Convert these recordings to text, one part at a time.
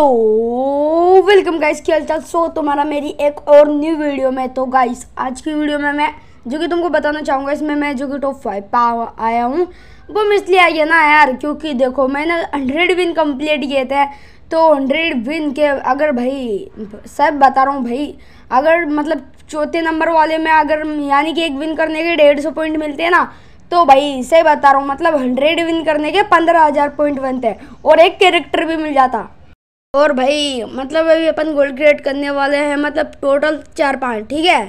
so welcome guys की हलचल सो तुम्हारा मेरी एक और न्यू वीडियो में तो गाइस आज की वीडियो में मैं जो कि तुमको बताना चाहूँगा इसमें मैं जो कि टॉप फाइव पा आया हूँ वो मैं इसलिए आया ना यार क्योंकि देखो मैंने हंड्रेड विन कंप्लीट किए थे तो हंड्रेड विन के अगर भाई सब बता रहा हूँ भाई अगर मतलब चौथे नंबर वाले में अगर यानी कि एक विन करने के डेढ़ सौ पॉइंट मिलते हैं ना तो भाई सही बता रहा हूँ मतलब हंड्रेड विन करने के पंद्रह हज़ार पॉइंट बनते हैं और एक कैरेक्टर भी मिल जाता और भाई मतलब अभी अपन गोल्ड क्रिएट करने वाले हैं मतलब टोटल चार पाँच ठीक है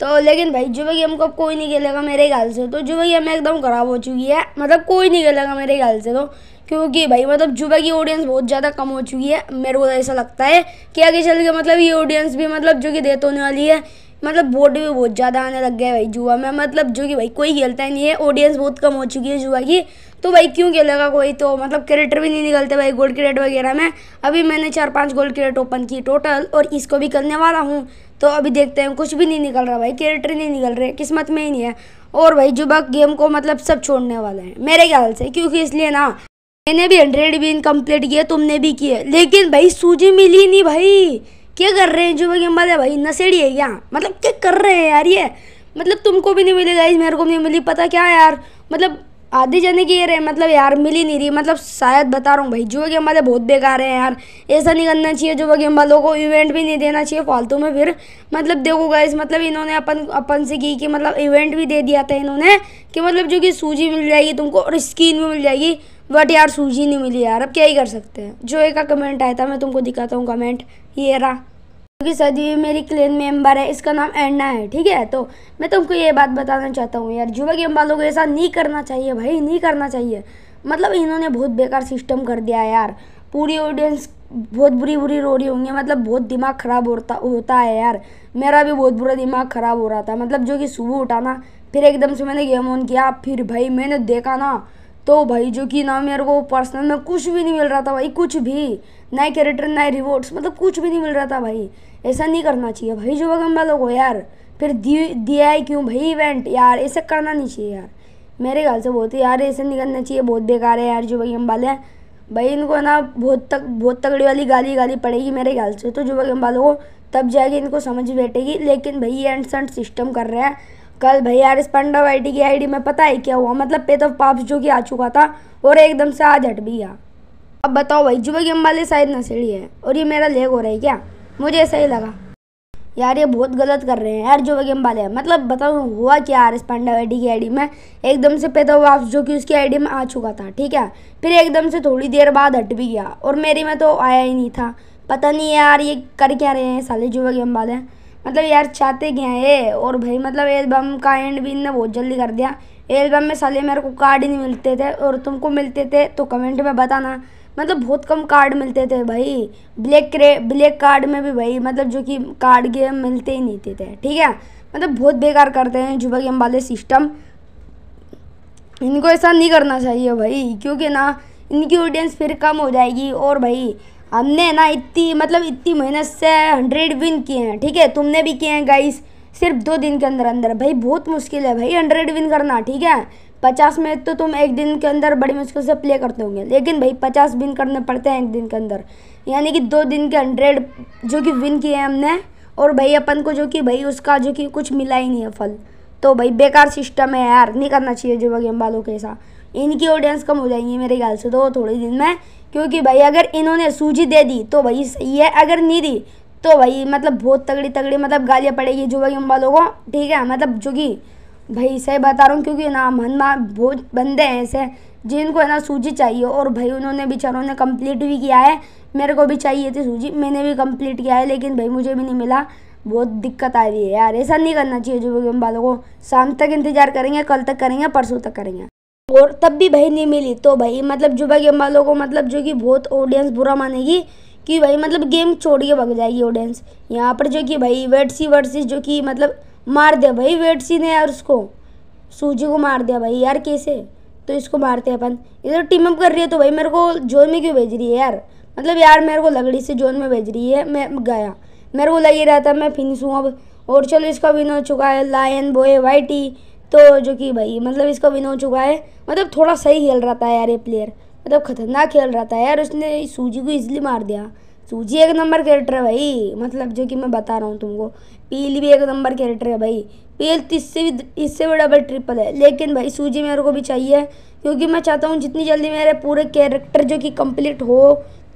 तो लेकिन भाई जो भाई हमको कोई नहीं खेलेगा मेरे ख्याल से तो जुबा हमें एकदम खराब हो चुकी है मतलब कोई नहीं खेलेगा मेरे ख्याल से तो क्योंकि भाई मतलब जुबा की ऑडियंस बहुत ज़्यादा कम हो चुकी है मेरे को तो ऐसा लगता है कि आगे चल के मतलब ये ऑडियंस भी मतलब जो कि डेथ होने वाली है मतलब वोट भी बहुत ज़्यादा आने लग गया है भाई जुआ में मतलब जो कि भाई कोई खेलता ही नहीं है ऑडियंस बहुत कम हो चुकी है जुआ की तो भाई क्यों खेलेगा कोई तो मतलब करेक्टर भी नहीं निकलते भाई गोल्ड क्रिएट वगैरह में अभी मैंने चार पांच गोल्ड क्रिएट ओपन की टोटल और इसको भी करने वाला हूँ तो अभी देखते हैं कुछ भी नहीं निकल रहा भाई कैरेक्टर नहीं निकल रहे किस्मत में ही नहीं है और भाई जुबक गेम को मतलब सब छोड़ने वाले हैं मेरे ख्याल से क्योंकि इसलिए ना मैंने भी हंड्रेड भी इनकम्प्लीट किया तुमने भी किए लेकिन भाई सूजी मिली नहीं भाई क्या कर रहे हैं जुबक गेम वाले भाई नशेड़ी है क्या मतलब क्या कर रहे हैं यार ये मतलब तुमको भी नहीं मिली गाइज मेरे को भी नहीं मिली पता क्या यार मतलब आधी की ये रहे मतलब यार मिल ही नहीं रही मतलब शायद बता रहा हूँ भाई जो गेम वाले बहुत बेकार हैं यार ऐसा नहीं करना चाहिए जो गेम वालों को इवेंट भी नहीं देना चाहिए फालतू में फिर मतलब देखो गाइस मतलब इन्होंने अपन अपन से की कि मतलब इवेंट भी दे दिया था इन्होंने कि मतलब जो कि सूजी मिल जाएगी तुमको और स्किन भी मिल जाएगी बट यार सूजी नहीं मिली यार अब क्या ही कर सकते हैं जो एक कमेंट आया था मैं तुमको दिखाता हूँ कमेंट ये रहा क्योंकि सर ये मेरी क्लेन मेंबर है इसका नाम एंडा है ठीक है तो मैं तुमको ये बात बताना चाहता हूँ यार जुबा गेम वालों को ऐसा नहीं करना चाहिए भाई नहीं करना चाहिए मतलब इन्होंने बहुत बेकार सिस्टम कर दिया यार पूरी ऑडियंस बहुत बुरी बुरी रो रही होंगी मतलब बहुत दिमाग ख़राब होता होता है यार मेरा भी बहुत बुरा दिमाग ख़राब हो रहा था मतलब जो कि सुबह उठाना फिर एकदम से मैंने गेम ऑन किया फिर भाई मैंने देखा ना तो भाई जो कि ना मेरे को पर्सनल में कुछ भी नहीं मिल रहा था भाई कुछ भी ना ही कैरेक्टर ना ही रिवॉर्ड्स मतलब कुछ भी नहीं मिल रहा था भाई ऐसा नहीं करना चाहिए भाई जो बगम लोग को यार फिर दिया है क्यों भाई इवेंट यार ऐसा करना नहीं चाहिए यार मेरे ख्याल से बहुत यार ऐसे नहीं करना चाहिए बहुत बेकार है यार जो भाई वाले हैं भाई इनको ना बहुत तक बहुत तगड़ी वाली गाली गाली पड़ेगी मेरे ख्याल से तो युवक वालों को तब जाके इनको समझ बैठेगी लेकिन भाई एंड संड सिस्टम कर रहे हैं कल भाई यार इस पंडा डी की डी में पता है क्या हुआ मतलब पेत ऑफ पाप्स जो कि आ चुका था और एकदम से आज हट भी गया अब बताओ भाई जुबक वाले शायद नशेड़ी है और ये मेरा लेग हो रहा है क्या मुझे ऐसा ही लगा यार ये बहुत गलत कर रहे हैं यार जो गेम वाले मतलब बताओ हुआ क्या यार इस पांडा आईडी की आईडी में एकदम से पैदा हुआ जो कि उसकी आईडी में आ चुका था ठीक है फिर एकदम से थोड़ी देर बाद हट भी गया और मेरी में तो आया ही नहीं था पता नहीं यार ये कर क्या रहे हैं साले जुआ गेम वाले मतलब यार चाहते क्या हैं ये और भाई मतलब एल्बम का एंड भी इनने बहुत जल्दी कर दिया एल्बम में साले मेरे को कार्ड ही नहीं मिलते थे और तुमको मिलते थे तो कमेंट में बताना मतलब बहुत कम कार्ड मिलते थे भाई ब्लैक क्रे ब्लैक कार्ड में भी भाई मतलब जो कि कार्ड गेम मिलते ही नहीं थे ठीक है मतलब बहुत बेकार करते हैं जुबा गेम वाले सिस्टम इनको ऐसा नहीं करना चाहिए भाई क्योंकि ना इनकी ऑडियंस फिर कम हो जाएगी और भाई हमने ना इतनी मतलब इतनी मेहनत से हंड्रेड विन किए हैं ठीक है तुमने भी किए हैं गाइस सिर्फ दो दिन के अंदर अंदर भाई बहुत मुश्किल है भाई हंड्रेड विन करना ठीक है पचास मैच तो तुम एक दिन के अंदर बड़ी मुश्किल से प्ले करते होंगे लेकिन भाई पचास विन करने पड़ते हैं एक दिन के अंदर यानी कि दो दिन के हंड्रेड जो कि विन किए हैं हमने और भाई अपन को जो कि भाई उसका जो कि कुछ मिला ही नहीं है फल तो भाई बेकार सिस्टम है यार नहीं करना चाहिए जो गेम वालों के साथ इनकी ऑडियंस कम हो जाएंगी मेरे ख्याल से तो थोड़े दिन में क्योंकि भाई अगर इन्होंने सूजी दे दी तो भाई सही है अगर नहीं दी तो भाई मतलब बहुत तगड़ी तगड़ी मतलब गालियाँ पड़ेगी जो गेम वालों को ठीक है मतलब जो कि भाई सही बता रहा हूँ क्योंकि ना हनुमान बहुत बंदे हैं ऐसे जिनको है ना सूजी चाहिए और भाई उन्होंने बेचारों ने कंप्लीट भी किया है मेरे को भी चाहिए थी सूजी मैंने भी कंप्लीट किया है लेकिन भाई मुझे भी नहीं मिला बहुत दिक्कत आ रही है यार ऐसा नहीं करना चाहिए जो गेम वालों को शाम तक इंतजार करेंगे कल तक करेंगे परसों तक करेंगे और तब भी भाई नहीं मिली तो भाई मतलब जुबा गेम वालों को मतलब जो कि बहुत ऑडियंस बुरा मानेगी कि भाई मतलब गेम छोड़ के भग जाएगी ऑडियंस यहाँ पर जो कि भाई वेट सी वर्ड्स जो कि मतलब मार दिया भाई वेट सी ने यार उसको सूजी को मार दिया भाई यार कैसे तो इसको मारते हैं अपन इधर टीम अप कर रही है तो भाई मेरे को जोन में क्यों भेज रही है यार मतलब यार मेरे को लकड़ी से जोन में भेज रही है मैं गया मेरे को लग ही रहा था मैं फिनिश हूँ अब और चलो इसका विन हो चुका है लायन बोए वाइटी तो जो कि भाई मतलब इसका विन हो चुका है मतलब थोड़ा सही खेल रहा था यार ये प्लेयर मतलब खतरनाक खेल रहा था यार उसने सूजी को इजली मार दिया सूजी एक नंबर कैरेक्टर है भाई मतलब जो कि मैं बता रहा हूँ तुमको पील भी एक नंबर कैरेक्टर है भाई पील तो इससे भी इससे भी डबल ट्रिपल है लेकिन भाई सूजी मेरे को भी चाहिए क्योंकि मैं चाहता हूँ जितनी जल्दी मेरे पूरे कैरेक्टर जो कि कंप्लीट हो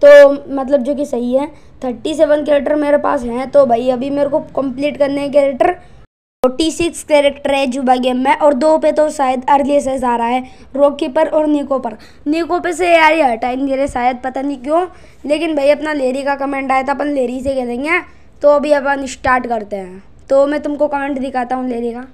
तो मतलब जो कि सही है थर्टी सेवन कैरेक्टर मेरे पास हैं तो भाई अभी मेरे को कंप्लीट करने हैं कैरेक्टर फोर्टी सिक्स कैरेक्टर है जुबा गेम में और दो पे तो शायद अर्ली से आ रहा है रोकी पर और निको पर निको पे से यार ये हटाएंगे शायद पता नहीं क्यों लेकिन भाई अपना लेरी का कमेंट आया था अपन लेरी से कह देंगे तो अभी अपन स्टार्ट करते हैं तो मैं तुमको कमेंट दिखाता हूँ लेरी का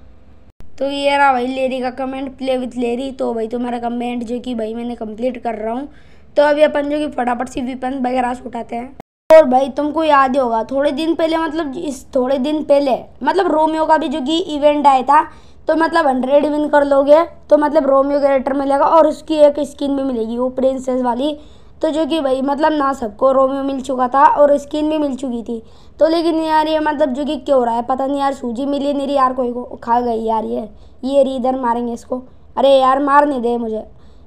तो ये रहा भाई लेरी का कमेंट प्ले विथ लेरी तो भाई तुम्हारा कमेंट जो कि भाई मैंने कंप्लीट कर रहा हूँ तो अभी अपन जो कि फटाफट सी विपन वगैरह उठाते हैं और भाई तुमको याद होगा थोड़े दिन पहले मतलब इस थोड़े दिन पहले मतलब रोमियो का भी जो कि इवेंट आया था तो मतलब हंड्रेड विन कर लोगे तो मतलब रोमियो कैरेक्टर मिलेगा और उसकी एक स्किन भी मिलेगी वो प्रिंसेस वाली तो जो कि भाई मतलब ना सबको रोमियो मिल चुका था और स्किन भी मिल चुकी थी तो लेकिन यार ये मतलब जो कि क्यों हो रहा है पता नहीं यार सूजी मिली रही यार कोई को खा गई यार ये ये री इधर मारेंगे इसको अरे यार मार नहीं दे मुझे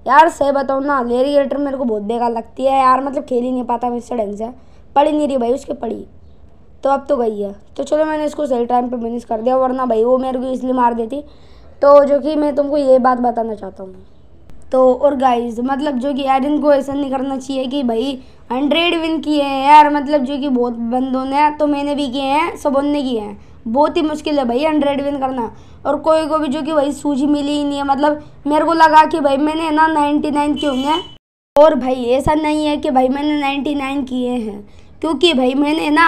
यार सही बताओ ना लेरी गेटर मेरे को बहुत बेकार लगती है यार मतलब खेल ही नहीं पाता मैं इससे ढंग से पड़ी नहीं रही भाई उसके पड़ी तो अब तो गई है तो चलो मैंने इसको सही टाइम पर मैनेज कर दिया वरना भाई वो मेरे को इसलिए मार देती तो जो कि मैं तुमको ये बात बताना चाहता हूँ तो और गाइस मतलब जो कि यार इनको ऐसा नहीं करना चाहिए कि भाई हंड्रेड विन किए हैं यार मतलब जो कि बहुत बंदों ने तो मैंने भी किए हैं सबों ने किए हैं बहुत ही मुश्किल है भाई हंड्रेड विन करना और कोई को भी जो कि भाई सूझी मिली ही नहीं है मतलब मेरे को लगा कि भाई मैंने ना नाइन्टी नाइन क्यों होंगे और भाई ऐसा नहीं है कि भाई मैंने नाइन्टी नाइन किए हैं क्योंकि भाई मैंने ना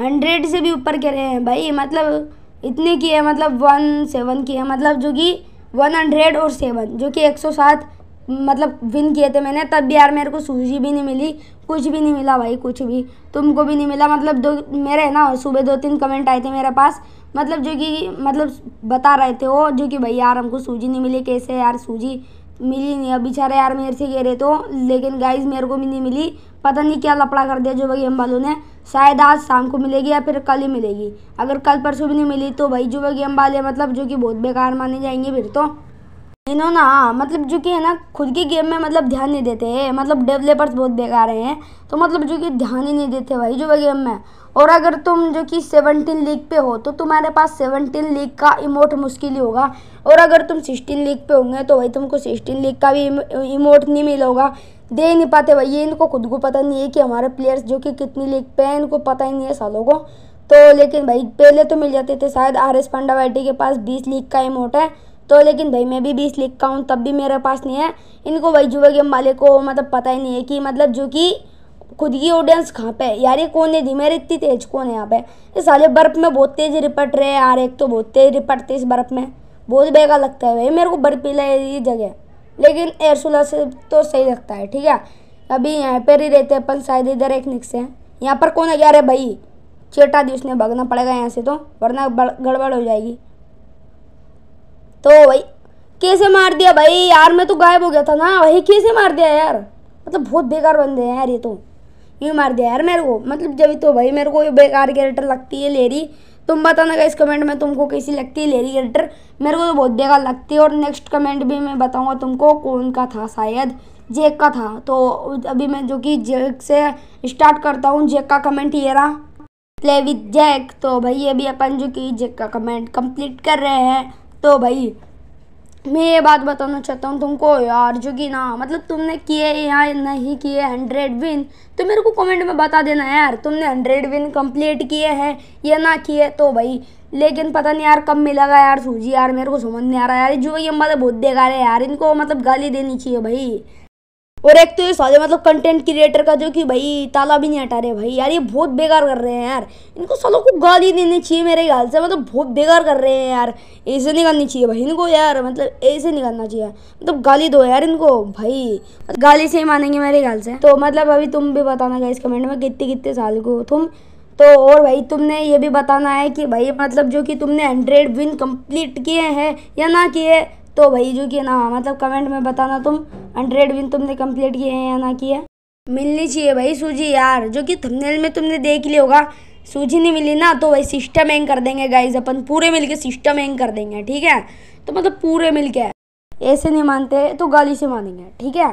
हंड्रेड से भी ऊपर करे हैं भाई मतलब इतने किए मतलब वन सेवन किए मतलब जो कि वन हंड्रेड और सेवन जो कि एक सौ सात मतलब विन किए थे मैंने तब भी यार मेरे को सूजी भी नहीं मिली कुछ भी नहीं मिला भाई कुछ भी तुमको भी नहीं मिला मतलब दो मेरे है ना सुबह दो तीन कमेंट आए थे मेरे पास मतलब जो कि मतलब बता रहे थे वो जो कि भाई यार हमको सूजी नहीं मिली कैसे यार सूजी मिली नहीं अब बेचारे यार मेरे से कह रहे तो लेकिन गाइज मेरे को भी नहीं मिली पता नहीं क्या लपड़ा कर दिया जो भाई हम वालों ने शायद आज शाम को मिलेगी या फिर कल ही मिलेगी अगर कल परसों भी नहीं मिली तो भाई जो भाई हम वाले मतलब जो कि बहुत बेकार माने जाएंगे फिर तो इन्हों ना मतलब जो कि है ना खुद के गेम में मतलब ध्यान नहीं देते हैं मतलब डेवलपर्स बहुत बेकार हैं तो मतलब जो कि ध्यान ही नहीं देते भाई जो गेम में और अगर तुम जो कि सेवनटीन लीग पे हो तो तुम्हारे पास सेवनटीन लीग का इमोट मुश्किल ही होगा और अगर तुम सिक्सटीन लीग पे होंगे तो भाई तुमको सिक्सटीन लीग का भी इमोट नहीं मिलेगा दे ही नहीं पाते भाई ये इनको खुद को पता नहीं है कि हमारे प्लेयर्स जो कि कितनी लीग पे हैं इनको पता ही नहीं है सालों को तो लेकिन भाई पहले तो मिल जाते थे शायद आर एस पंडावाटी के पास बीस लीग का इमोट है तो लेकिन भाई मैं भी बीस लिख का हूँ तब भी मेरे पास नहीं है इनको भाई जुआ गेम वाले को मतलब पता ही नहीं है कि मतलब जो कि खुद की ऑडियंस कहाँ पे यार ये कौन है धीमेर इतनी तेज कौन है यहाँ पे ये साले बर्फ़ में बहुत तेज रिपट रहे यार एक तो बहुत तेज रिपटते इस बर्फ़ में बहुत बेगा लगता है भाई मेरे को बर्फीला ये जगह लेकिन एरसुला से तो सही लगता है ठीक है अभी यहाँ पर ही रहते हैं अपन शायद इधर एक निक से यहाँ पर कौन है यार भाई चेटा दी उसने भागना पड़ेगा यहाँ से तो वरना गड़बड़ हो जाएगी तो भाई कैसे मार दिया भाई यार मैं तो गायब हो गया था ना भाई कैसे मार दिया यार मतलब बहुत बेकार बंदे हैं यार ये तो यूँ मार दिया यार मेरे को मतलब जब तो भाई मेरे को ये बेकार कैरेक्टर लगती है लेरी तुम बताना इस कमेंट में तुमको कैसी लगती है लेरी कैरेक्टर मेरे को तो बहुत बेकार लगती है और नेक्स्ट कमेंट भी मैं बताऊँगा तुमको कौन का था शायद जेक का था तो अभी मैं जो कि जेक से स्टार्ट करता हूँ जेक का कमेंट ये रहा प्ले विद जैक तो भाई अभी अपन जो कि जेक का कमेंट कंप्लीट कर रहे हैं तो भाई मैं ये बात बताना चाहता हूँ तुमको यार जो कि ना मतलब तुमने किए या नहीं किए हंड्रेड विन तो मेरे को कमेंट में बता देना यार तुमने हंड्रेड विन कंप्लीट किए हैं या ना किए तो भाई लेकिन पता नहीं यार कब मिलेगा यार सूजी यार मेरे को समझ नहीं आ रहा यार जो ये मतलब बहुत देगा यार इनको मतलब गाली देनी चाहिए भाई और एक तो ये साले मतलब कंटेंट क्रिएटर का जो कि भाई ताला भी नहीं हटा रहे भाई यार ये बहुत बेकार कर रहे हैं यार इनको सालों को गाली देनी चाहिए मेरे ख्याल से मतलब बहुत बेकार कर रहे हैं यार ऐसे नहीं करनी चाहिए भाई इनको यार मतलब ऐसे नहीं करना चाहिए मतलब गाली दो यार इनको भाई मतलब गाली से ही मानेंगे मेरे ख्याल से तो मतलब अभी तुम भी बताना इस कमेंट में कितने कितने साल को तुम तो और भाई तुमने ये भी बताना है कि भाई मतलब जो कि तुमने हंड्रेड विन कम्प्लीट किए हैं या ना किए तो भाई जो कि ना मतलब कमेंट में बताना तुम हंड्रेड विन तुमने कंप्लीट किए हैं या ना किए मिलनी चाहिए भाई सूजी यार जो कि थंबनेल में तुमने देख लिया होगा सूजी नहीं मिली ना तो वही सिस्टम हैंग कर देंगे गाइज अपन पूरे मिलके सिस्टम हैंग कर देंगे ठीक है तो मतलब पूरे मिलके ऐसे नहीं मानते तो गाली से मानेंगे ठीक है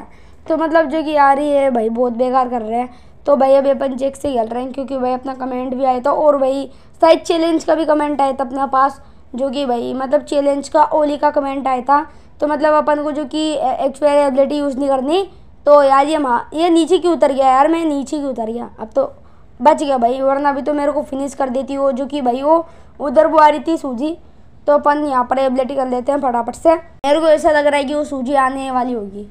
तो मतलब जो कि यार ये भाई बहुत बेकार कर रहे हैं तो भाई अभी अपन चेक से खेल रहे हैं क्योंकि भाई अपना कमेंट भी आया था और भाई शायद चैलेंज का भी कमेंट आया था अपने पास जो कि भाई मतलब चैलेंज का ओली का कमेंट आया था तो मतलब अपन को जो कि एक्सपायर एबिलिटी यूज़ नहीं करनी तो यार ये माँ ये नीचे क्यों उतर गया यार मैं नीचे क्यों उतर गया अब तो बच गया भाई वरना अभी तो मेरे को फिनिश कर देती वो जो कि भाई वो उधर वो आ रही थी सूजी तो अपन यहाँ पर एबिलिटी कर लेते हैं फटाफट से मेरे को ऐसा लग रहा है कि वो सूजी आने वाली होगी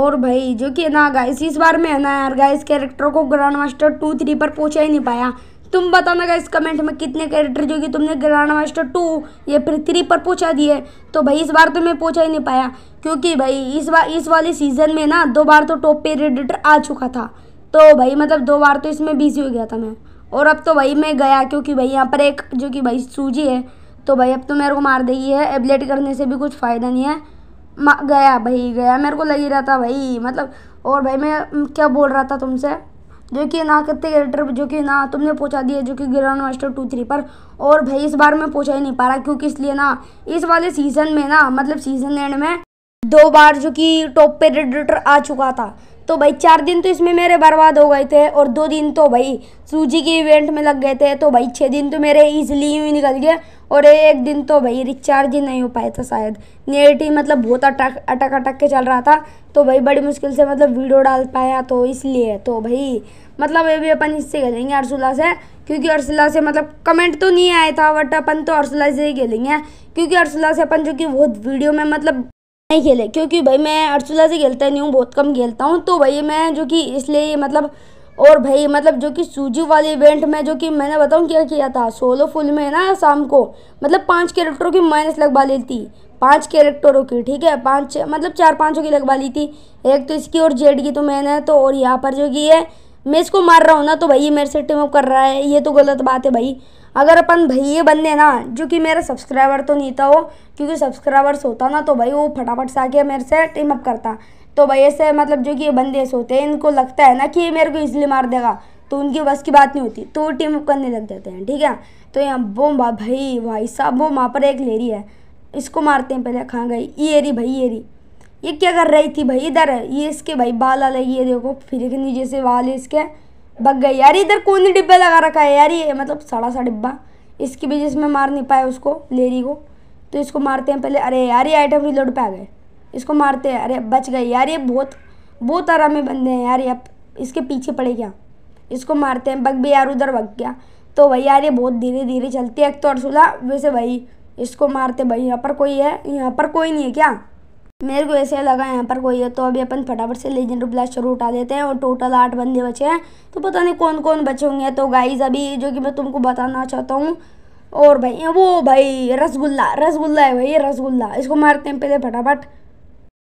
और भाई जो कि ना गाइस इस बार में है ना यार गाइस कैरेक्टर को ग्रैंड मास्टर टू थ्री पर पूछा ही नहीं पाया तुम बताना इस कमेंट में कितने कैरेक्टर जो कि तुमने ग्रांड मास्टर टू या फिर थ्री पर पूछा दिए तो भाई इस बार तो मैं पूछा ही नहीं पाया क्योंकि भाई इस बार इस वाले सीजन में ना दो बार तो टॉप पे एडिटर आ चुका था तो भाई मतलब दो बार तो इसमें बिजी हो गया था मैं और अब तो भाई मैं गया क्योंकि भाई यहाँ पर एक जो कि भाई सूजी है तो भाई अब तो मेरे को मार देगी है एबलेट करने से भी कुछ फ़ायदा नहीं है गया भाई गया मेरे को लग ही रहा था भाई मतलब और भाई मैं क्या बोल रहा था तुमसे जो कि ना करते कैरेक्टर जो कि ना तुमने पहुंचा दिया जो कि ग्रैंड मास्टर टू थ्री पर और भाई इस बार मैं पहुंचा ही नहीं पा रहा क्योंकि इसलिए ना इस वाले सीज़न में ना मतलब सीज़न एंड में दो बार जो कि टॉप पे रेडिटर आ चुका था तो भाई चार दिन तो इसमें मेरे बर्बाद हो गए थे और दो दिन तो भाई सूजी के इवेंट में लग गए थे तो भाई छः दिन तो मेरे ईजिली ही निकल गए और एक दिन तो भाई रिचार्ज ही नहीं हो पाया था शायद नेट ही मतलब बहुत अटक अटक अटक के चल रहा था तो भाई बड़ी मुश्किल से मतलब वीडियो डाल पाया तो इसलिए तो भाई मतलब अभी अपन इससे खेलेंगे अरसुल्ला से क्योंकि अरसुल्ला से मतलब कमेंट तो नहीं आया था बट अपन तो अरसुल्ला से ही खेलेंगे क्योंकि अरसुल्ला से अपन जो कि बहुत वीडियो में मतलब नहीं खेले क्योंकि भाई मैं अर्चुला से खेलता नहीं हूँ बहुत कम खेलता हूँ तो भाई मैं जो कि इसलिए मतलब और भाई मतलब जो कि सूजी वाले इवेंट में जो कि मैंने बताऊँ क्या किया था सोलो फुल में ना शाम को मतलब पांच कैरेक्टरों की माइनस लगवा ली थी पांच कैरेक्टरों की ठीक है पांच मतलब चार पाँचों की लगवा ली थी एक तो इसकी और जेड की तो मैंने तो और यहाँ पर जो कि है मैं इसको मार रहा हूँ ना तो भाई ये मेरे से टीम अप कर रहा है ये तो गलत बात है भाई अगर अपन भाई ये बंदे ना जो कि मेरा सब्सक्राइबर तो नहीं था वो क्योंकि सब्सक्राइबर्स होता ना तो भाई वो फटाफट से आके मेरे से टीम अप करता तो भाई ऐसे मतलब जो कि ये बंदे ऐसे होते हैं इनको लगता है ना कि ये मेरे को इसलिए मार देगा तो उनकी बस की बात नहीं होती तो वो टीम अप करने लग जाते हैं ठीक है तो यहाँ बोम भाई भाई साहब वो वहाँ पर एक लेरी है इसको मारते हैं पहले खा गई ये एरी भाई एरी ये क्या कर रही थी भाई इधर ये इसके भाई बाल आ ये देखो फिर के नीचे से बाल इसके बग गए यार इधर कौन ही डिब्बे लगा रखा है यार ये मतलब सड़ा सा डिब्बा इसकी वजह से मैं मार नहीं पाया उसको लेरी को तो इसको मारते हैं पहले अरे यार ये आइटम रिलोड पे आ गए इसको मारते हैं अरे बच गए यार ये बहुत बहुत आरामी बंदे हैं यार ये अब इसके पीछे पड़े क्या इसको मारते हैं बग भी यार उधर बग गया तो भाई यार ये बहुत धीरे धीरे चलती है एक तो अरसुला वैसे भाई इसको मारते भाई यहाँ पर कोई है यहाँ पर कोई नहीं है क्या मेरे को ऐसे लगा यहाँ पर कोई है तो अभी अपन फटाफट से लेजेंडर ब्लास्ट शुरू उठा देते हैं और टोटल आठ बंदे बचे हैं तो पता नहीं कौन कौन बचे होंगे तो गाइज अभी जो कि मैं तुमको बताना चाहता हूँ और भाई वो भाई रसगुल्ला रसगुल्ला है भाई रसगुल्ला इसको मारते हैं पहले फटाफट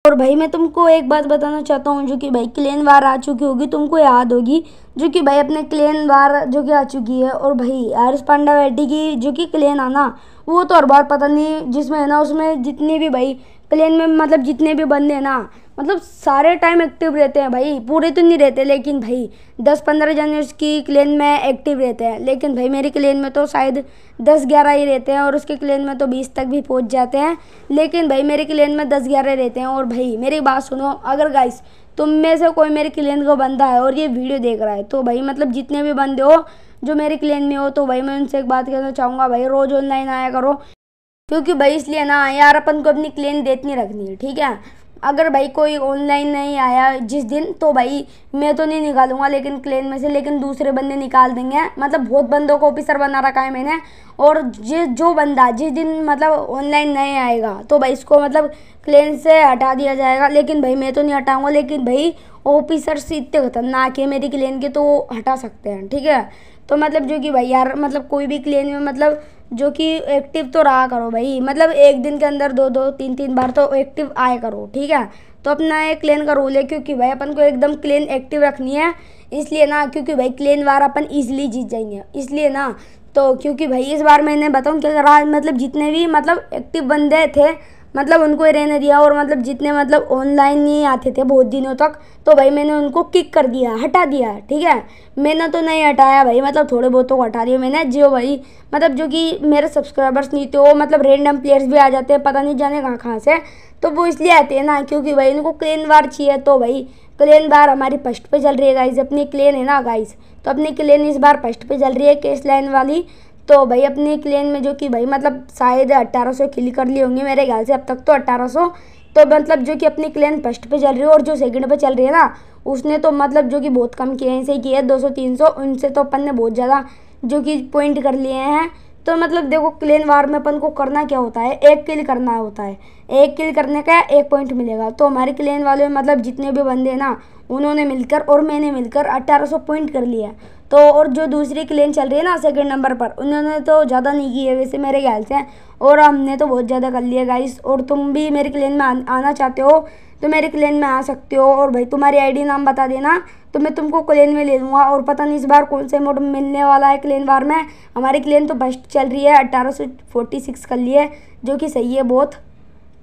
और भाई मैं तुमको एक बात बताना चाहता हूँ जो कि भाई क्लेन वार आ चुकी होगी तुमको याद होगी जो कि भाई अपने क्लेन वार जो कि आ चुकी है और भाई आरिस पांडा वेटी की जो कि क्लेन आना वो तो हर बार पता नहीं जिसमें है ना उसमें जितनी भी भाई प्लेन में मतलब जितने भी बंदे हैं ना मतलब सारे टाइम एक्टिव रहते हैं भाई पूरे तो नहीं रहते लेकिन भाई दस पंद्रह जन उसकी क्लेन में एक्टिव रहते हैं लेकिन भाई मेरी क्लेन में तो शायद दस ग्यारह ही रहते हैं और उसके क्लेन में तो बीस तक भी पहुंच जाते हैं लेकिन भाई मेरे क्लेन में दस ग्यारह रहते हैं और भाई मेरी बात सुनो अगर गाइस तुम में से कोई मेरे क्लेन का बंदा है और ये वीडियो देख रहा है तो भाई मतलब जितने भी बंदे हो जो मेरे क्लेन में हो तो भाई मैं उनसे एक बात कहना चाहूँगा भाई रोज़ ऑनलाइन आया करो क्योंकि भाई इसलिए ना यार अपन को अपनी क्लेन डेट नहीं रखनी है ठीक है अगर भाई कोई ऑनलाइन नहीं आया जिस दिन तो भाई मैं तो नहीं निकालूंगा लेकिन क्लेन में से लेकिन दूसरे बंदे निकाल देंगे मतलब बहुत बंदों को ऑफिसर बना रखा है मैंने और जिस जो बंदा जिस दिन मतलब ऑनलाइन नहीं आएगा तो भाई इसको मतलब क्लेन से हटा दिया जाएगा लेकिन भाई मैं तो नहीं हटाऊंगा लेकिन भाई ऑफिसर से इतने खतरनाक है मेरी क्लेन के तो हटा सकते हैं ठीक है तो मतलब जो कि भाई यार मतलब कोई भी क्लेन में मतलब जो कि एक्टिव तो रहा करो भाई मतलब एक दिन के अंदर दो दो तीन तीन बार तो एक्टिव आए करो ठीक है तो अपना ये क्लेन का रोल है क्योंकि भाई अपन को एकदम क्लेन एक्टिव रखनी है इसलिए ना क्योंकि भाई क्लेन वार अपन ईजिली जीत जाएंगे इसलिए ना तो क्योंकि भाई इस बार मैंने बताऊँ क्या अगर मतलब जितने भी मतलब एक्टिव बंदे थे मतलब उनको ही रहने दिया और मतलब जितने मतलब ऑनलाइन नहीं आते थे बहुत दिनों तक तो भाई मैंने उनको किक कर दिया हटा दिया ठीक है मैंने तो नहीं हटाया भाई मतलब थोड़े बहुत तो हटा दिए मैंने जो भाई मतलब जो कि मेरे सब्सक्राइबर्स नहीं थे वो मतलब रेंडम प्लेयर्स भी आ जाते हैं पता नहीं जाने कहाँ कहाँ से तो वो इसलिए आते हैं ना क्योंकि भाई इनको क्लेन बार चाहिए तो भाई क्लेन बार हमारी फर्स्ट पर चल रही है गाइज अपनी क्लेन है ना गाइज तो अपनी क्लेन इस बार फर्स्ट पर चल रही है केस लाइन वाली तो भाई अपने क्लेन में जो कि भाई मतलब शायद अट्ठारह सौ किल कर लिए होंगे मेरे ख्याल से अब तक तो अट्ठारह सौ तो मतलब जो कि अपनी क्लेन फर्स्ट पे चल रही है और जो सेकंड पे चल रही है ना उसने तो मतलब जो कि बहुत कम किए हैं से किए दो सौ तीन सौ उनसे तो अपन ने बहुत ज़्यादा जो कि पॉइंट कर लिए हैं तो मतलब देखो क्लेन वार में अपन को करना क्या होता है एक किल करना होता है एक किल करने का एक पॉइंट मिलेगा तो हमारे क्लेन वाले मतलब जितने भी बंदे हैं ना उन्होंने मिलकर और मैंने मिलकर 1800 पॉइंट कर लिया तो और जो दूसरी क्लेन चल रही है ना सेकंड नंबर पर उन्होंने तो ज़्यादा नहीं की है वैसे मेरे ख्याल से और हमने तो बहुत ज़्यादा कर लिया गाइस और तुम भी मेरे क्लेन में आना चाहते हो तो मेरे क्लेन में आ सकते हो और भाई तुम्हारी आईडी नाम बता देना तो मैं तुमको क्लेन में ले लूँगा और पता नहीं इस बार कौन से मोड मिलने वाला है क्लेन बार में हमारी क्लेन तो बेस्ट चल रही है अट्ठारह सौ फोर्टी सिक्स कर लिए जो कि सही है बहुत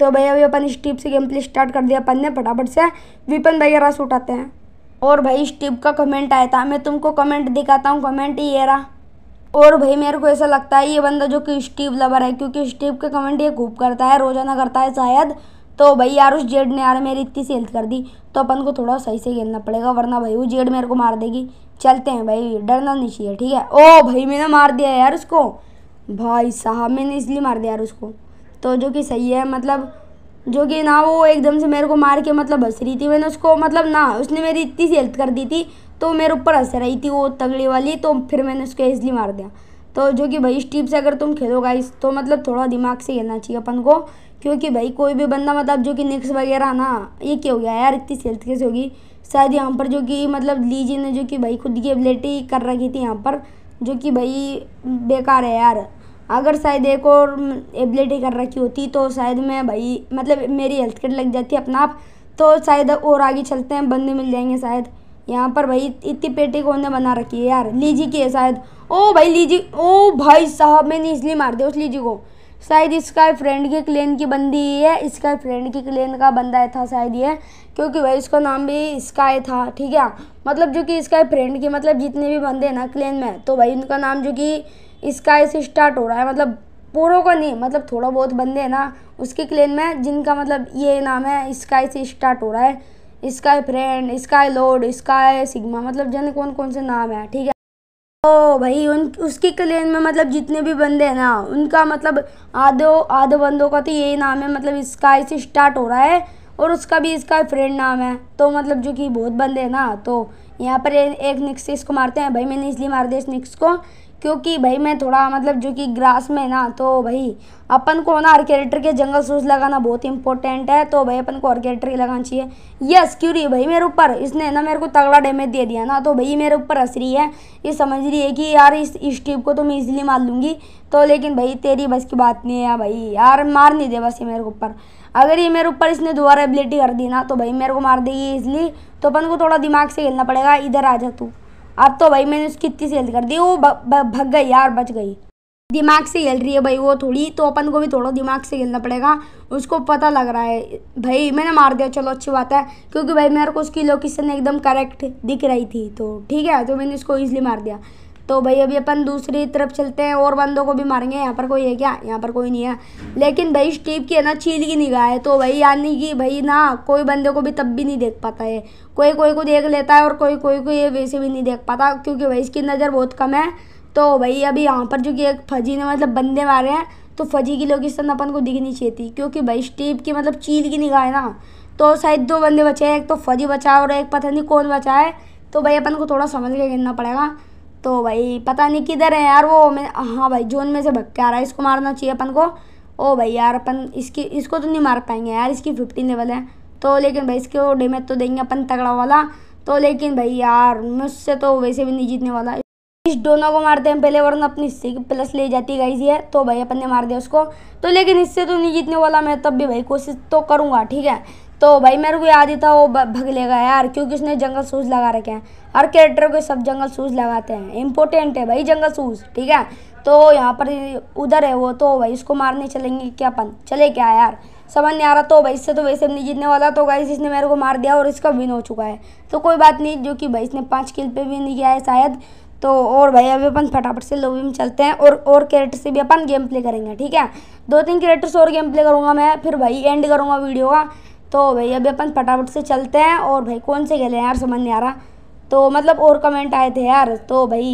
तो भाई अभी अपन इस से गेम प्ले स्टार्ट कर दिया अपन ने फटाफट से विपन वगैरह रस उठाते हैं और भाई इस टिप का कमेंट आया था मैं तुमको कमेंट दिखाता हूँ कमेंट ये रहा और भाई मेरे को ऐसा लगता है ये बंदा जो कि स्टीव लवर है क्योंकि स्टीव के कमेंट ये खूब करता है रोजाना करता है शायद तो भाई यार उस जेड ने यार मेरी इतनी सेल्थ कर दी तो अपन को थोड़ा सही से खेलना पड़ेगा वरना भाई वो जेड मेरे को मार देगी चलते हैं भाई डरना नहीं चाहिए ठीक है ओ भाई मैंने मार दिया यार उसको भाई साहब मैंने इसलिए मार दिया यार उसको तो जो कि सही है मतलब जो कि ना वो एकदम से मेरे को मार के मतलब हंस रही थी मैंने उसको मतलब ना उसने मेरी इतनी सी हेल्प कर दी थी तो मेरे ऊपर हंस रही थी वो तगड़ी वाली तो फिर मैंने उसको इजली मार दिया तो जो कि भाई इस टीप से अगर तुम खेलो गाइस तो मतलब थोड़ा दिमाग से खेलना चाहिए अपन को क्योंकि भाई कोई भी बंदा मतलब जो कि निक्स वगैरह ना ये क्या हो गया यार इतनी सेल्थ कैसे होगी शायद यहाँ पर जो कि मतलब लीजी ने जो कि भाई खुद की एबिलिटी कर रखी थी यहाँ पर जो कि भाई बेकार है यार अगर शायद एक और एबिलिटी कर रखी होती तो शायद मैं भाई मतलब मेरी हेल्थ किट लग जाती अपना आप तो शायद और आगे चलते हैं बंदे मिल जाएंगे शायद यहाँ पर भाई इतनी पेटी को उन्हें बना रखी है यार लीजी की है शायद ओ भाई लीजी ओ भाई साहब मैंने इसलिए मार दिया उस लीजी को शायद इसका फ्रेंड के क्लेन की बंदी ही है इसका फ्रेंड की क्लेन का बंदा था शायद ये क्योंकि भाई इसका नाम भी स्काई था ठीक है मतलब जो कि इसका फ्रेंड के मतलब जितने भी बंदे हैं ना क्लेन में तो भाई उनका नाम जो कि स्काई से स्टार्ट हो रहा है मतलब पूरों का नहीं मतलब थोड़ा बहुत बंदे हैं ना उसके क्लेन में जिनका मतलब ये नाम है स्काई से स्टार्ट हो रहा है sky friend sky load sky sigma मतलब जन कौन कौन से नाम है ठीक है भाई उन उसकी क्लेन में मतलब जितने भी बंदे हैं ना उनका मतलब आधो आधे बंदों का तो यही नाम है मतलब इसका इसे स्टार्ट हो रहा है और उसका भी इसका फ्रेंड नाम है तो मतलब जो कि बहुत बंदे हैं ना तो यहाँ पर एक निक्स इसको मारते हैं भाई मैंने इसलिए मार दिया इस निक्स को क्योंकि भाई मैं थोड़ा मतलब जो कि ग्रास में ना तो भाई अपन को ना आर्केटर के जंगल सूज लगाना बहुत इंपॉर्टेंट है तो भाई अपन को आर्केटर के लगाना चाहिए यस क्यूरी भाई मेरे ऊपर इसने ना मेरे को तगड़ा डैमेज दे दिया ना तो भाई मेरे ऊपर हंस रही है ये समझ रही है कि यार इस इस टीप को तो मैं इजिली मार लूँगी तो लेकिन भाई तेरी बस की बात नहीं है भाई यार मार नहीं दे बस ये मेरे ऊपर अगर ये मेरे ऊपर इसने दोबारा एबिलिटी कर दी ना तो भाई मेरे को मार देगी इसलिए तो अपन को थोड़ा दिमाग से खेलना पड़ेगा इधर आ जा तू अब तो भाई मैंने उसकी इतनी सेल कर दी वो भग गई यार बच गई दिमाग से हेल रही है भाई वो थोड़ी तो अपन को भी थोड़ा दिमाग से हेलना पड़ेगा उसको पता लग रहा है भाई मैंने मार दिया चलो अच्छी बात है क्योंकि भाई मेरे को उसकी लोकेशन एकदम करेक्ट दिख रही थी तो ठीक है तो मैंने उसको ईजिली मार दिया तो भाई अभी अपन दूसरी तरफ चलते हैं और बंदों को भी मारेंगे यहाँ पर कोई है क्या यहाँ पर कोई नहीं है लेकिन भाई स्टीव की है ना चील की निगाह है तो भाई यानी कि भाई ना कोई बंदे को भी तब भी नहीं देख पाता है कोई कोई को देख लेता है और कोई कोई को ये वैसे भी नहीं देख पाता क्योंकि भाई इसकी नज़र बहुत कम है तो भाई अभी यहाँ पर जो कि एक फजी ने मतलब बंदे मारे हैं तो फजी की लोकेशन अपन को दिखनी चाहिए थी क्योंकि भाई स्टीव की मतलब चील की निगाह है ना तो शायद दो बंदे बचे हैं एक तो फजी बचा और एक पता नहीं कौन बचा है तो भाई अपन को थोड़ा समझ के गिनना पड़ेगा तो भाई पता नहीं किधर है यार वो मैं हाँ भाई जोन में से भग के आ रहा है इसको मारना चाहिए अपन को ओ भाई यार अपन इसकी इसको तो नहीं मार पाएंगे यार इसकी फिफ्टीन लेवल है तो लेकिन भाई इसके डेमेज तो देंगे अपन तगड़ा वाला तो लेकिन भाई यार मुझसे तो वैसे भी नहीं जीतने वाला इस दोनों को मारते हैं पहले वरना अपनी की प्लस ले जाती गाइज है तो भाई अपन ने मार दिया उसको तो लेकिन इससे तो नहीं जीतने वाला मैं तब भी भाई कोशिश तो करूँगा ठीक है तो भाई मेरे को याद ही था वो भग लेगा यार क्योंकि उसने जंगल शूज़ लगा रखे हैं हर कैरेक्टर को सब जंगल शूज़ लगाते हैं इंपॉर्टेंट है भाई जंगल शूज़ ठीक है तो यहाँ पर उधर है वो तो भाई उसको मारने चलेंगे क्या अपन चले क्या यार समझ नहीं आ रहा तो भाई इससे तो वैसे नहीं जीतने वाला तो गाइस इसने मेरे को मार दिया और इसका विन हो चुका है तो कोई बात नहीं जो कि भाई इसने पाँच किल पर विन किया है शायद तो और भाई अभी अपन फटाफट से लोबी में चलते हैं और और कैरेक्टर से भी अपन गेम प्ले करेंगे ठीक है दो तीन कैरेक्टर से और गेम प्ले करूँगा मैं फिर भाई एंड करूँगा वीडियो का तो भाई अभी अपन फटाफट से चलते हैं और भाई कौन से खेले यार समझ नहीं आ रहा तो मतलब और कमेंट आए थे यार तो भाई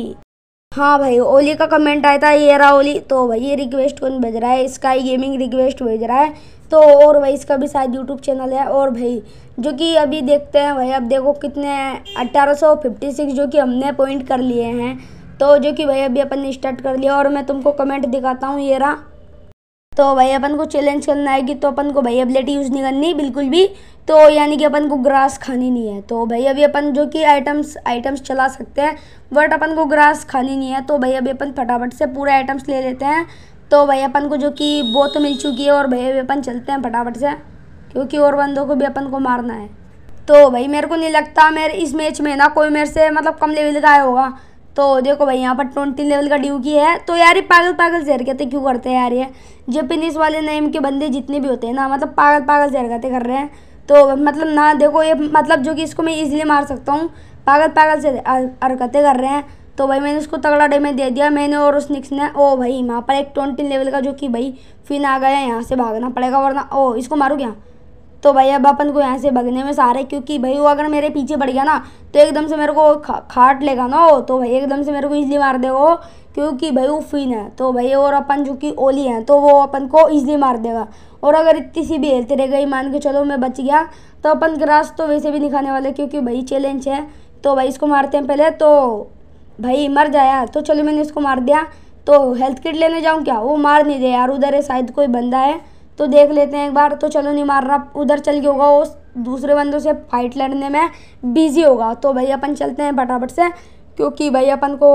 हाँ भाई ओली का कमेंट आया था ये रहा ओली तो भाई ये रिक्वेस्ट कौन भेज रहा है इसका गेमिंग रिक्वेस्ट भेज रहा है तो और भाई इसका भी शायद यूट्यूब चैनल है और भाई जो कि अभी देखते हैं भाई अब देखो कितने अट्ठारह जो कि हमने पॉइंट कर लिए हैं तो जो कि भाई अभी अपन ने स्टार्ट कर लिया और मैं तुमको कमेंट दिखाता हूँ ये रहा तो भाई अपन को चैलेंज करना है कि तो अपन को भाई एबिलिटी यूज़ नहीं करनी बिल्कुल भी तो यानी कि अपन को ग्रास खानी नहीं है तो भाई अभी अपन जो कि आइटम्स आइटम्स चला सकते हैं बट अपन को ग्रास खानी नहीं है तो भाई अभी अपन फटाफट से पूरा आइटम्स ले लेते हैं तो भाई अपन को जो कि वो तो मिल चुकी है और भाई अभी अपन चलते हैं फटाफट से क्योंकि और बंदों को भी अपन को मारना है तो भाई मेरे को नहीं लगता मेरे इस मैच में ना कोई मेरे से मतलब कम लेवल का आया होगा तो देखो भाई यहाँ पर ट्वेंटी लेवल का ड्यू की है तो यार ये पागल पागल जहर कहते क्यों करते हैं यार ये जपनीस वाले नेम के बंदे जितने भी होते हैं ना मतलब पागल पागल जहर कहते कर रहे हैं तो मतलब ना देखो ये मतलब जो कि इसको मैं इजीली मार सकता हूँ पागल पागल से हरकतें कर रहे हैं तो भाई मैंने उसको तगड़ा डैमेज दे दिया मैंने और उस निक्स ने ओ भाई वहाँ पर एक ट्वेंटी लेवल का जो कि भाई फिन आ गया यहाँ से भागना पड़ेगा वरना ओ इसको मारू क्या तो भाई अब अपन को यहाँ से भगने में सारे क्योंकि भाई वो अगर मेरे पीछे पड़ गया ना तो एकदम से मेरे को खा, खाट लेगा ना वो तो भाई एकदम से मेरे को इजली मार देगा वो क्योंकि भाई वो फिन है तो भाई और अपन जो कि ओली हैं तो वो अपन को इजली मार देगा और अगर इतनी सी भी हेल्थ रह गई मान के चलो मैं बच गया तो अपन ग्रास तो वैसे भी दिखाने वाले क्योंकि भाई चैलेंज है तो भाई इसको मारते हैं पहले तो भाई मर जाया तो चलो मैंने इसको मार दिया तो हेल्थ किट लेने जाऊँ क्या वो मार नहीं दे यार उधर है शायद कोई बंदा है तो देख लेते हैं एक बार तो चलो नहीं मार रहा उधर चल के होगा उस दूसरे बंदों से फाइट लड़ने में बिजी होगा तो भाई अपन चलते हैं फटाफट से क्योंकि भाई अपन को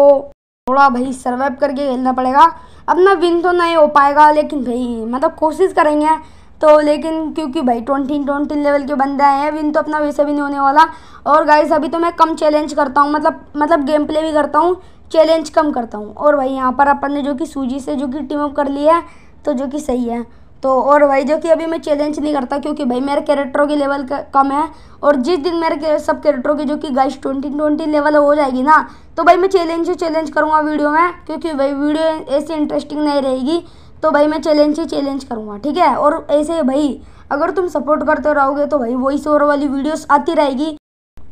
थोड़ा भाई सर्वाइव करके खेलना पड़ेगा अपना विन तो नहीं हो पाएगा लेकिन भाई मतलब कोशिश करेंगे तो लेकिन क्योंकि भाई ट्वेंटी ट्वेंटी लेवल के बंदे हैं विन तो अपना वैसे भी नहीं होने वाला और गाइस अभी तो मैं कम चैलेंज करता हूँ मतलब मतलब गेम प्ले भी करता हूँ चैलेंज कम करता हूँ और भाई यहाँ पर अपन ने जो कि सूजी से जो कि टीम अप कर ली है तो जो कि सही है तो और भाई जो कि अभी मैं चैलेंज नहीं करता क्योंकि भाई मेरे कैरेक्टरों की लेवल कम है और जिस दिन मेरे सब कैरेक्टरों की जो कि गाइस ट्वेंटी ट्वेंटी लेवल हो जाएगी ना तो भाई मैं चैलेंज ही चैलेंज करूँगा वीडियो में क्योंकि भाई वीडियो ऐसी इंटरेस्टिंग नहीं रहेगी तो भाई मैं चैलेंज ही चैलेंज करूँगा ठीक है और ऐसे भाई अगर तुम सपोर्ट करते रहोगे तो भाई वॉइस ओवर वाली वीडियोस आती रहेगी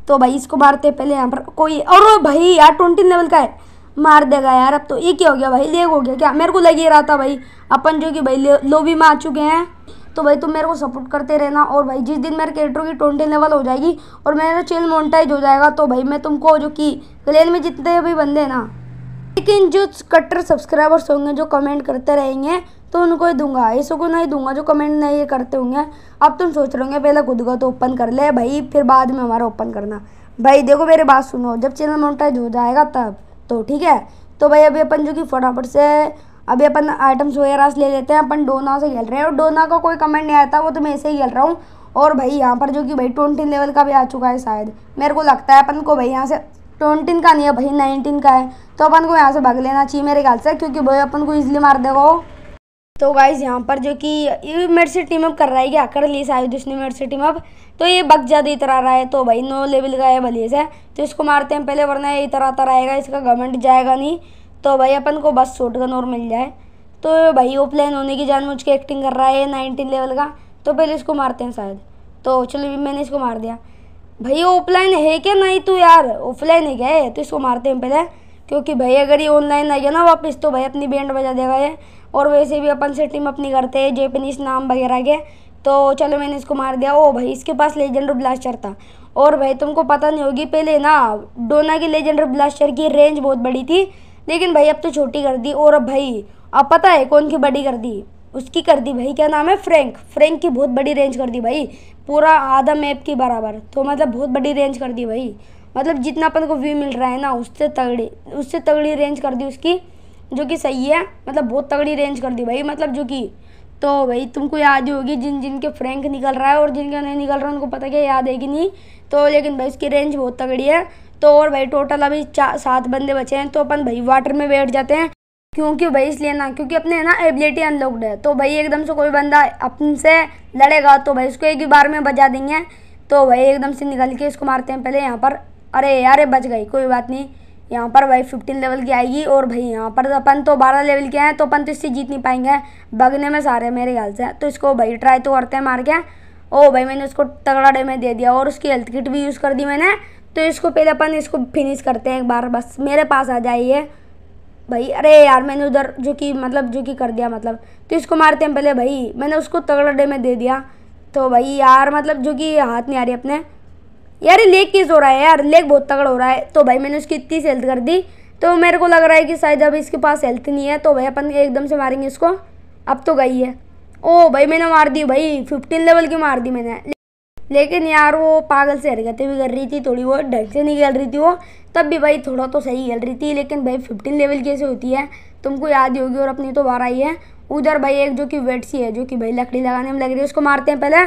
तो भाई इसको मारते पहले यहाँ पर कोई और भाई यार ट्वेंटी लेवल का है मार देगा यार अब तो ये क्या हो गया भाई लेग हो गया क्या मेरे को लग ही रहा था भाई अपन जो कि भाई लोबी में आ चुके हैं तो भाई तुम मेरे को सपोर्ट करते रहना और भाई जिस दिन मेरे कैरेक्टर की ट्वेंटी लेवल हो जाएगी और मेरा चैनल मोनटाइज हो जाएगा तो भाई मैं तुमको जो कि क्लेन में जितने भी बंदे ना लेकिन जो कट्टर सब्सक्राइबर्स होंगे जो कमेंट करते रहेंगे तो उनको ही दूंगा ऐसे को नहीं दूंगा जो कमेंट नहीं करते होंगे अब तुम सोच रहे होंगे पहले खुद का तो ओपन कर ले भाई फिर बाद में हमारा ओपन करना भाई देखो मेरी बात सुनो जब चैनल मोनिटाइज हो जाएगा तब तो ठीक है तो भाई अभी अपन जो कि फटाफट से अभी अपन आइटम्स वगैरह ले लेते हैं अपन डोना से खेल रहे हैं और डोना का कोई कमेंट नहीं आया था वो तो मैं ऐसे ही खेल रहा हूँ और भाई यहाँ पर जो कि भाई ट्वेंटी लेवल का भी आ चुका है शायद मेरे को लगता है अपन को भाई यहाँ से ट्वेंटीन का नहीं है भाई नाइनटीन का है तो अपन को यहाँ से भाग लेना चाहिए मेरे ख्याल से क्योंकि भाई अपन को ईजिली मार देगा वो तो गाइज यहाँ पर जो कि ये मेरे से टीम अप कर रहा है क्या कर ली शायद जिसने मेरे से टीम अप तो ये बग ज़्यादा इतर आ रहा है तो भाई नो लेवल का है भले से तो इसको मारते हैं पहले वरना ये इतर आता रहेगा इसका गवर्नमेंट जाएगा नहीं तो भाई अपन को बस छोट गन और मिल जाए तो भाई वो प्लान होने की जान मुझ के एक्टिंग कर रहा है नाइनटीन लेवल का तो पहले इसको मारते हैं शायद तो चलो मैंने इसको मार दिया भाई ऑफलाइन है क्या नहीं तू तो यार ऑफलाइन है क्या है तो इसको मारते हैं पहले क्योंकि भाई अगर ये ऑनलाइन आ गया ना वापस तो भाई अपनी बैंड बजा देगा ये और वैसे भी अपन सेटिंग अप अपनी करते जेपनीस नाम वगैरह के तो चलो मैंने इसको मार दिया ओ भाई इसके पास लेजेंडर ब्लास्टर था और भाई तुमको पता नहीं होगी पहले ना डोना की लेजेंडर ब्लास्टर की रेंज बहुत बड़ी थी लेकिन भाई अब तो छोटी कर दी और अब भाई अब पता है कौन की बड़ी कर दी उसकी कर दी भाई क्या नाम है फ्रैंक फ्रैंक की बहुत बड़ी रेंज कर दी भाई पूरा आधा मैप की बराबर तो मतलब बहुत बड़ी रेंज कर दी भाई मतलब जितना अपन को व्यू मिल रहा है ना उससे तगड़ी उससे तगड़ी रेंज कर दी उसकी जो कि सही है मतलब बहुत तगड़ी रेंज कर दी भाई मतलब जो कि तो भाई तुमको याद ही होगी जिन जिनके फ्रैंक निकल रहा है और जिनका नहीं निकल रहा है उनको पता क्या याद है कि नहीं तो लेकिन भाई उसकी रेंज बहुत तगड़ी है तो और भाई टोटल अभी सात बंदे बचे हैं तो अपन भाई वाटर में बैठ जाते हैं क्योंकि भाई इसलिए ना क्योंकि अपने ना एबिलिटी अनलॉक्ड है तो भाई एकदम से कोई बंदा अपन से लड़ेगा तो भाई उसको एक ही बार में बजा देंगे तो भाई एकदम से निकल के इसको मारते हैं पहले यहाँ पर अरे यार बच गई कोई बात नहीं यहाँ पर भाई फिफ्टीन लेवल की आएगी और भाई यहाँ पर तो अपन तो बारह लेवल के हैं तो अपन तो इससे जीत नहीं पाएंगे भगने में सारे मेरे ख्याल से तो इसको भाई ट्राई तो करते हैं मार के ओ भाई मैंने उसको तगड़ा डे में दे दिया और उसकी हेल्थ किट भी यूज़ कर दी मैंने तो इसको पहले अपन इसको फिनिश करते हैं एक बार बस मेरे पास आ जाइए भाई अरे यार मैंने उधर जो कि मतलब जो कि कर दिया मतलब तो इसको मारते हैं पहले भाई मैंने उसको तगड़ा डे में दे दिया तो भाई यार मतलब जो कि हाथ नहीं आ रही अपने यार लेग किस हो रहा है यार लेग बहुत तगड़ हो रहा है तो भाई मैंने उसकी इतनी सेल्थ कर दी तो मेरे को लग रहा है कि शायद अब इसके पास हेल्थ नहीं है तो भाई अपन एकदम से मारेंगे इसको अब तो गई है ओ भाई मैंने मार दी भाई फिफ्टीन लेवल की मार दी मैंने लेकिन यार वो पागल से हरकतें भी कर रही थी थोड़ी वो ढंग से नहीं खेल रही थी वो तब भी भाई थोड़ा तो सही खेल रही थी लेकिन भाई फिफ्टीन लेवल कैसे होती है तुमको याद ही होगी और अपनी तो बार आई है उधर भाई एक जो कि वेट सी है जो कि भाई लकड़ी लगाने में लग रही है उसको मारते हैं पहले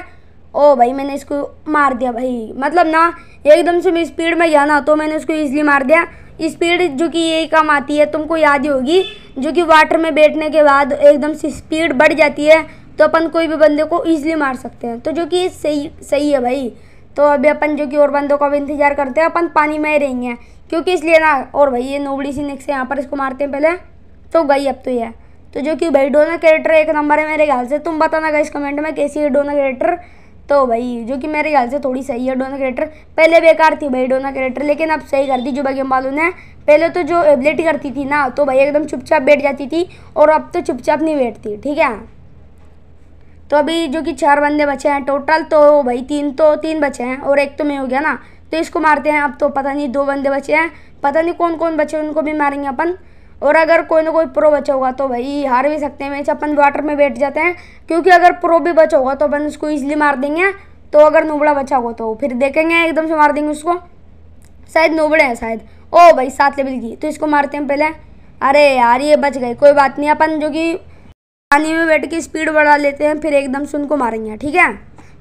ओ भाई मैंने इसको मार दिया भाई मतलब ना एकदम से मैं स्पीड में गया ना तो मैंने उसको ईजिली मार दिया स्पीड जो कि ये कम आती है तुमको याद ही होगी जो कि वाटर में बैठने के बाद एकदम से स्पीड बढ़ जाती है तो अपन कोई भी बंदे को ईजिली मार सकते हैं तो जो कि सही सही है भाई तो अभी अपन जो कि और बंदों का भी इंतजार करते हैं अपन पानी में ही रहेंगे क्योंकि इसलिए ना और भाई ये नोबड़ी सी निक से यहाँ पर इसको मारते हैं पहले तो गई अब तो ये तो जो कि भाई डोना कैरेक्टर एक नंबर है मेरे ख्याल से तुम बताना गाइस कमेंट में कैसी है डोना कैरेक्टर तो भाई जो कि मेरे ख्याल से थोड़ी सही है डोना करेक्टर पहले बेकार थी भाई डोना करेक्टर लेकिन अब सही कर दी जो भाई मालूम ने पहले तो जो एबिलिटी करती थी ना तो भाई एकदम चुपचाप बैठ जाती थी और अब तो चुपचाप नहीं बैठती ठीक है तो अभी जो कि चार बंदे बचे हैं टोटल तो भाई तीन तो तीन बचे हैं और एक तो मैं हो गया ना तो इसको मारते हैं अब तो पता नहीं दो बंदे बचे हैं पता नहीं कौन कौन बचे उनको भी मारेंगे अपन और अगर कोई ना कोई प्रो बचा होगा तो भाई हार भी सकते हैं मैच अपन वाटर में बैठ जाते हैं क्योंकि अगर प्रो भी बचा होगा तो अपन उसको ईजिली मार देंगे तो अगर नोबड़ा बचा होगा तो फिर देखेंगे एकदम से मार देंगे उसको शायद नोबड़े हैं शायद ओ भाई सात लेवल की तो इसको मारते हैं पहले अरे यार ये बच गए कोई बात नहीं अपन जो कि पानी में बैठ के स्पीड बढ़ा लेते हैं फिर एकदम से उनको मारेंगे ठीक है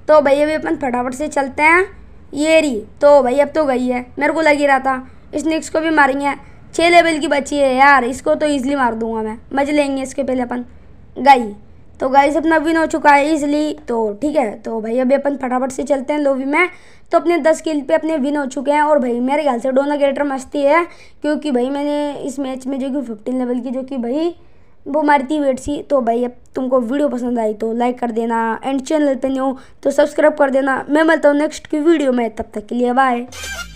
तो भाई अभी अपन फटाफट से चलते हैं ये रही तो भाई अब तो गई है मेरे को लग ही रहा था इस को भी मारेंगे छः लेवल की बची है यार इसको तो ईजिली मार दूंगा मैं मज लेंगे इसके पहले अपन गई तो से अपना विन हो चुका है ईजिली तो ठीक है तो भाई अभी अपन फटाफट से चलते हैं लोवी में तो अपने दस किल पे अपने विन हो चुके हैं और भाई मेरे ख्याल से डोना गेटर मस्ती है क्योंकि भाई मैंने इस मैच में जो कि फिफ्टीन लेवल की जो कि भाई वो मारी थी वेट सी तो भाई अब तुमको वीडियो पसंद आई तो लाइक कर देना एंड चैनल पे नहीं हो तो सब्सक्राइब कर देना मैं मिलता हूँ नेक्स्ट की वीडियो में तब तक के लिए बाय